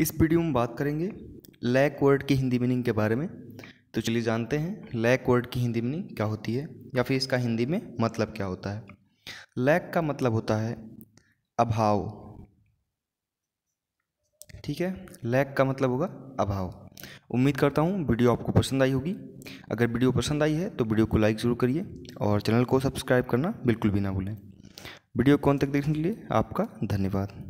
इस वीडियो में बात करेंगे लैक वर्ड की हिंदी मीनिंग के बारे में तो चलिए जानते हैं लैक वर्ड की हिंदी मीनिंग क्या होती है या फिर इसका हिंदी में मतलब क्या होता है लैक का मतलब होता है अभाव ठीक है लैक का मतलब होगा अभाव उम्मीद करता हूँ वीडियो आपको पसंद आई होगी अगर वीडियो पसंद आई है तो वीडियो को लाइक ज़रूर करिए और चैनल को सब्सक्राइब करना बिल्कुल भी ना भूलें वीडियो कौन तक देखने के लिए आपका धन्यवाद